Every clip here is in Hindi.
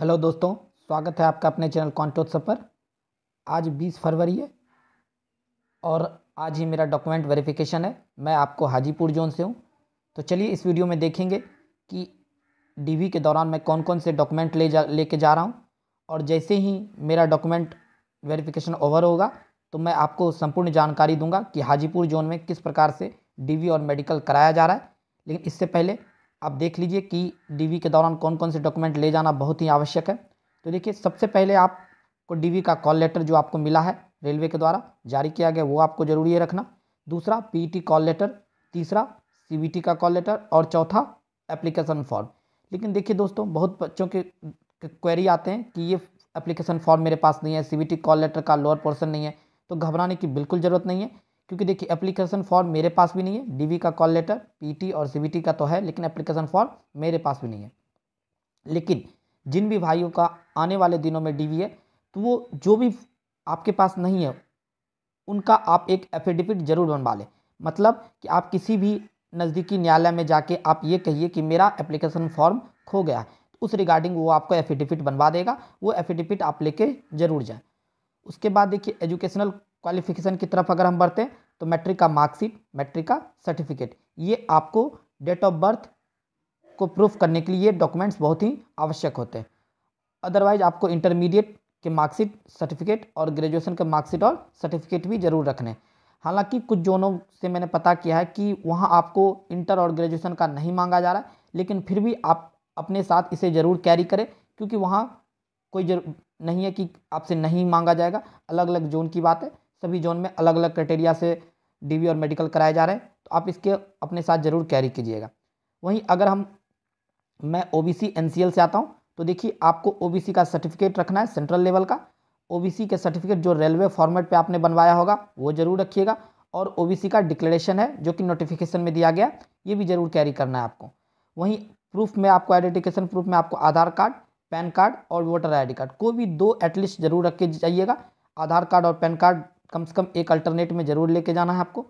हेलो दोस्तों स्वागत है आपका अपने चैनल कॉन्टोत्सव पर आज 20 फरवरी है और आज ही मेरा डॉक्यूमेंट वेरिफिकेशन है मैं आपको हाजीपुर जोन से हूँ तो चलिए इस वीडियो में देखेंगे कि डीवी के दौरान मैं कौन कौन से डॉक्यूमेंट ले जा लेके जा रहा हूँ और जैसे ही मेरा डॉक्यूमेंट वेरीफिकेशन ओवर होगा तो मैं आपको संपूर्ण जानकारी दूंगा कि हाजीपुर जोन में किस प्रकार से डी और मेडिकल कराया जा रहा है लेकिन इससे पहले आप देख लीजिए कि डीवी के दौरान कौन कौन से डॉक्यूमेंट ले जाना बहुत ही आवश्यक है तो देखिए सबसे पहले आपको डीवी का कॉल लेटर जो आपको मिला है रेलवे के द्वारा जारी किया गया वो आपको जरूरी है रखना दूसरा पीटी कॉल लेटर तीसरा सीबीटी का कॉल लेटर और चौथा एप्लीकेशन फॉर्म लेकिन देखिए दोस्तों बहुत बच्चों के क्वेरी आते हैं कि ये एप्लीकेशन फॉर्म मेरे पास नहीं है सी कॉल लेटर का लोअर पोर्सन नहीं है तो घबराने की बिल्कुल ज़रूरत नहीं है क्योंकि देखिए एप्लीकेशन फॉर्म मेरे पास भी नहीं है डीवी का कॉल लेटर पीटी और सीबीटी का तो है लेकिन एप्लीकेशन फॉर्म मेरे पास भी नहीं है लेकिन जिन भी भाइयों का आने वाले दिनों में डीवी है तो वो जो भी आपके पास नहीं है उनका आप एक एफिडेविट जरूर बनवा लें मतलब कि आप किसी भी नज़दीकी न्यायालय में जाके आप ये कहिए कि मेरा एप्लीकेशन फॉर्म खो गया है तो उस रिगार्डिंग वो आपको एफिडेविट बनवा देगा वो एफिडेविट आप लेके जरूर जाए उसके बाद देखिए एजुकेशनल क्वालिफिकेशन की तरफ अगर हम बढ़ते हैं तो मैट्रिक का मार्कशीट मैट्रिक का सर्टिफिकेट ये आपको डेट ऑफ बर्थ को प्रूफ करने के लिए डॉक्यूमेंट्स बहुत ही आवश्यक होते हैं अदरवाइज आपको इंटरमीडिएट के मार्कशीट सर्टिफिकेट और ग्रेजुएशन के मार्कशीट और सर्टिफिकेट भी ज़रूर रखने हालांकि कुछ जोनों से मैंने पता किया है कि वहाँ आपको इंटर और ग्रेजुएशन का नहीं मांगा जा रहा है लेकिन फिर भी आप अपने साथ इसे ज़रूर कैरी करें क्योंकि वहाँ कोई जरूर नहीं है कि आपसे नहीं मांगा जाएगा अलग अलग जोन की बात है सभी जोन में अलग अलग क्राइटेरिया से डी और मेडिकल कराए जा रहे हैं तो आप इसके अपने साथ ज़रूर कैरी कीजिएगा वहीं अगर हम मैं ओ बी से आता हूँ तो देखिए आपको ओ का सर्टिफिकेट रखना है सेंट्रल लेवल का ओ के सर्टिफिकेट जो रेलवे फॉर्मेट पे आपने बनवाया होगा वो ज़रूर रखिएगा और ओ का डिक्लेरेशन है जो कि नोटिफिकेशन में दिया गया ये भी ज़रूर कैरी करना है आपको वहीं प्रूफ में आपको आइडेंटिफिकेशन प्रूफ में आपको आधार कार्ड पैन कार्ड और वोटर आई कार्ड कोई भी दो एटलीस्ट ज़रूर रख के जाइएगा आधार कार्ड और पैन कार्ड कम से कम एक अल्टरनेट में ज़रूर लेके जाना है आपको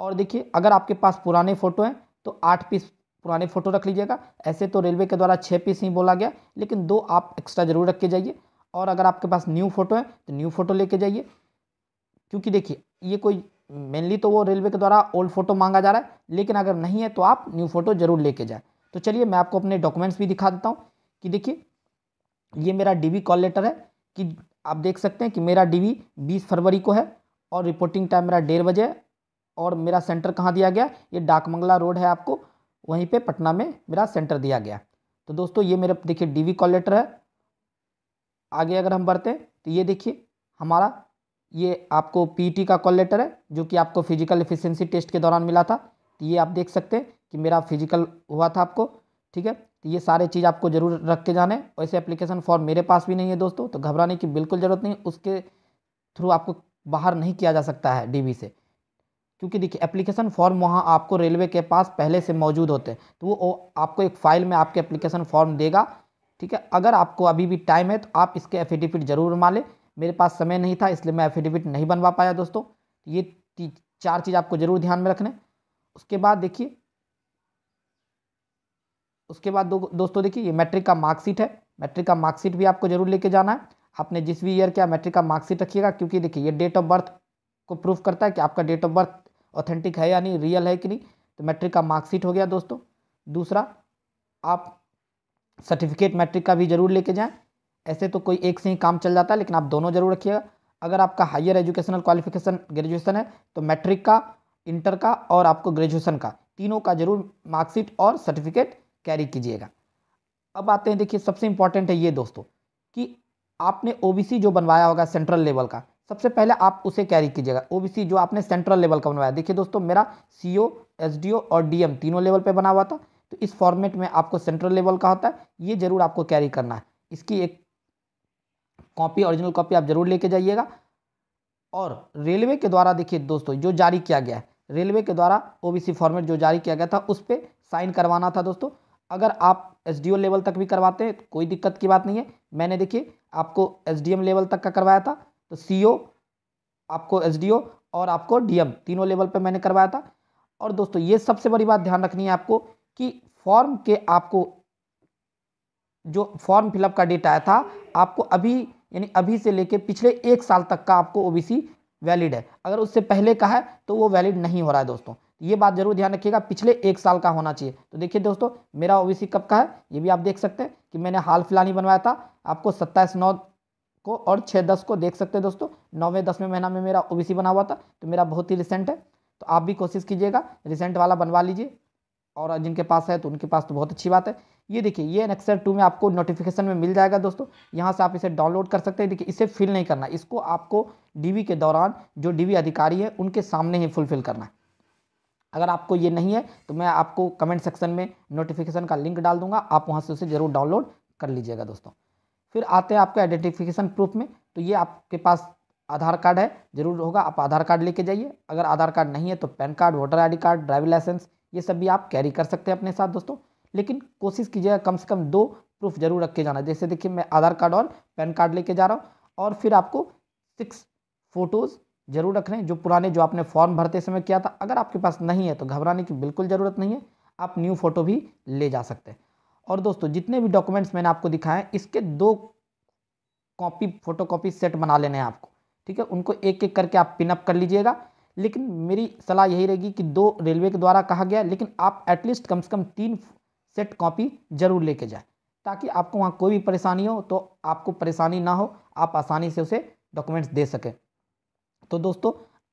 और देखिए अगर आपके पास पुराने फ़ोटो हैं तो आठ पीस पुराने फ़ोटो रख लीजिएगा ऐसे तो रेलवे के द्वारा छः पीस ही बोला गया लेकिन दो आप एक्स्ट्रा ज़रूर रख के जाइए और अगर आपके पास न्यू फ़ोटो है तो न्यू फ़ोटो लेके जाइए क्योंकि देखिए ये कोई मेनली तो वो रेलवे के द्वारा ओल्ड फ़ोटो मांगा जा रहा है लेकिन अगर नहीं है तो आप न्यू फ़ोटो ज़रूर लेके जाए तो चलिए मैं आपको अपने डॉक्यूमेंट्स भी दिखा देता हूँ कि देखिए ये मेरा डी कॉल लेटर है कि आप देख सकते हैं कि मेरा डीवी 20 फरवरी को है और रिपोर्टिंग टाइम मेरा डेढ़ बजे और मेरा सेंटर कहाँ दिया गया ये डाकमंगला रोड है आपको वहीं पे पटना में मेरा सेंटर दिया गया तो दोस्तों ये मेरा देखिए डीवी कॉल लेटर है आगे अगर हम बढ़ते हैं तो ये देखिए हमारा ये आपको पी e का कॉल लेटर है जो कि आपको फिजिकल एफिशेंसी टेस्ट के दौरान मिला था तो ये आप देख सकते हैं कि मेरा फिजिकल हुआ था आपको ठीक है तो ये सारे चीज़ आपको ज़रूर रख के जाने वैसे एप्लीकेशन फॉर्म मेरे पास भी नहीं है दोस्तों तो घबराने की बिल्कुल ज़रूरत नहीं उसके थ्रू आपको बाहर नहीं किया जा सकता है डीबी से क्योंकि देखिए एप्लीकेशन फॉर्म वहाँ आपको रेलवे के पास पहले से मौजूद होते हैं तो वो आपको एक फ़ाइल में आपके एप्लीकेशन फॉर्म देगा ठीक है अगर आपको अभी भी टाइम है तो आप इसके एफिडेविट ज़रूर बनवा लें मेरे पास समय नहीं था इसलिए मैं एफिडेविट नहीं बनवा पाया दोस्तों ये चार चीज़ आपको ज़रूर ध्यान में रखना उसके बाद देखिए उसके बाद दो, दोस्तों देखिए ये मैट्रिक का मार्कशीट है मैट्रिक का मार्कशीट भी आपको जरूर लेके जाना है आपने जिस भी ईयर किया मैट्रिक का मार्कशीट रखिएगा क्योंकि देखिए ये डेट ऑफ बर्थ को प्रूफ करता है कि आपका डेट ऑफ बर्थ ऑथेंटिक है या नहीं रियल है कि नहीं तो मैट्रिक का मार्कशीट हो गया दोस्तों दूसरा आप सर्टिफिकेट मैट्रिक का भी जरूर लेके जाएं ऐसे तो कोई एक से ही काम चल जाता है लेकिन आप दोनों जरूर रखिएगा अगर आपका हायर एजुकेशनल क्वालिफिकेशन ग्रेजुएशन है तो मैट्रिक का इंटर का और आपको ग्रेजुएशन का तीनों का जरूर मार्कशीट और सर्टिफिकेट कैरी कीजिएगा अब आते हैं देखिए सबसे इंपॉर्टेंट है ये दोस्तों कि आपने ओबीसी जो बनवाया होगा सेंट्रल लेवल का सबसे पहले आप उसे कैरी कीजिएगा ओबीसी जो आपने सेंट्रल लेवल का बनवाया देखिए दोस्तों मेरा सीओ एसडीओ और डीएम तीनों लेवल पे बना हुआ था तो इस फॉर्मेट में आपको सेंट्रल लेवल का होता है ये जरूर आपको कैरी करना है इसकी एक कॉपी ओरिजिनल कॉपी आप जरूर लेके जाइएगा और रेलवे के द्वारा देखिए दोस्तों जो जारी किया गया है रेलवे के द्वारा ओबीसी फॉर्मेट जो जारी किया गया था उस पर साइन करवाना था दोस्तों अगर आप एस लेवल तक भी करवाते हैं तो कोई दिक्कत की बात नहीं है मैंने देखिए आपको एस लेवल तक का करवाया था तो सी आपको एस और आपको डी तीनों लेवल पर मैंने करवाया था और दोस्तों ये सबसे बड़ी बात ध्यान रखनी है आपको कि फॉर्म के आपको जो फॉर्म फिलअप का डेट आया था आपको अभी यानी अभी से लेके पिछले एक साल तक का आपको ओबीसी वैलिड है अगर उससे पहले का है तो वो वैलिड नहीं हो रहा है दोस्तों ये बात जरूर ध्यान रखिएगा पिछले एक साल का होना चाहिए तो देखिए दोस्तों मेरा ओबीसी कब का है ये भी आप देख सकते हैं कि मैंने हाल फिलहाल ही बनवाया था आपको सत्ताईस नौ को और छः दस को देख सकते हैं दोस्तों नौवें दसवें महीना में मेरा ओबीसी बना हुआ था तो मेरा बहुत ही रिसेंट है तो आप भी कोशिश कीजिएगा रिसेंट वाला बनवा लीजिए और जिनके पास है तो उनके पास तो बहुत अच्छी बात है ये देखिए ये नेक्सर टू में आपको नोटिफिकेशन में मिल जाएगा दोस्तों यहाँ से आप इसे डाउनलोड कर सकते हैं देखिए इसे फिल नहीं करना इसको आपको डीवी के दौरान जो डीवी अधिकारी है उनके सामने ही फुलफिल करना है अगर आपको ये नहीं है तो मैं आपको कमेंट सेक्शन में नोटिफिकेशन का लिंक डाल दूंगा आप वहाँ से उसे ज़रूर डाउनलोड कर लीजिएगा दोस्तों फिर आते हैं आपके आइडेंटिफिकेशन प्रूफ में तो ये आपके पास आधार कार्ड है ज़रूर होगा आप आधार कार्ड लेके जाइए अगर आधार कार्ड नहीं है तो PAN card voter I card driving licence ये सब भी आप कैरी कर सकते हैं अपने साथ दोस्तों लेकिन कोशिश कीजिएगा कम से कम दो प्रूफ जरूर रख के जाना जैसे देखिए मैं आधार कार्ड और पैन कार्ड लेके जा रहा हूँ और फिर आपको सिक्स फ़ोटोज़ जरूर रख रहे हैं जो पुराने जो आपने फॉर्म भरते समय किया था अगर आपके पास नहीं है तो घबराने की बिल्कुल ज़रूरत नहीं है आप न्यू फ़ोटो भी ले जा सकते हैं और दोस्तों जितने भी डॉक्यूमेंट्स मैंने आपको दिखाए इसके दो कॉपी फ़ोटो कॉपी सेट बना लेने हैं आपको ठीक है उनको एक एक करके आप पिनअप कर लीजिएगा लेकिन मेरी सलाह यही रहेगी कि दो रेलवे के द्वारा कहा गया लेकिन आप एटलीस्ट कम से कम तीन सेट कॉपी ज़रूर लेके जाए ताकि आपको वहाँ कोई भी परेशानी हो तो आपको परेशानी ना हो आप आसानी से उसे डॉक्यूमेंट्स दे सकें तो दोस्तों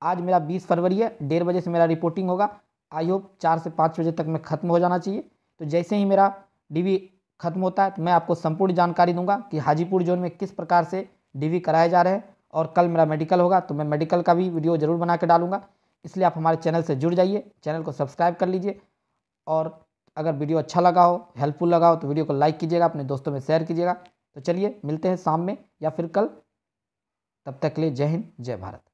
आज मेरा बीस फरवरी है डेढ़ बजे से मेरा रिपोर्टिंग होगा आई होप चार से पाँच बजे तक में ख़त्म हो जाना चाहिए तो जैसे ही मेरा डीवी खत्म होता है तो मैं आपको संपूर्ण जानकारी दूंगा कि हाजीपुर जोन में किस प्रकार से डीवी कराए जा रहे हैं और कल मेरा मेडिकल होगा तो मैं मेडिकल का भी वीडियो ज़रूर बना के डालूंगा इसलिए आप हमारे चैनल से जुड़ जाइए चैनल को सब्सक्राइब कर लीजिए और अगर वीडियो अच्छा लगा हो हेल्पफुल लगा हो तो वीडियो को लाइक कीजिएगा अपने दोस्तों में शेयर कीजिएगा तो चलिए मिलते हैं शाम में या फिर कल तब तक के लिए जय हिंद जय भारत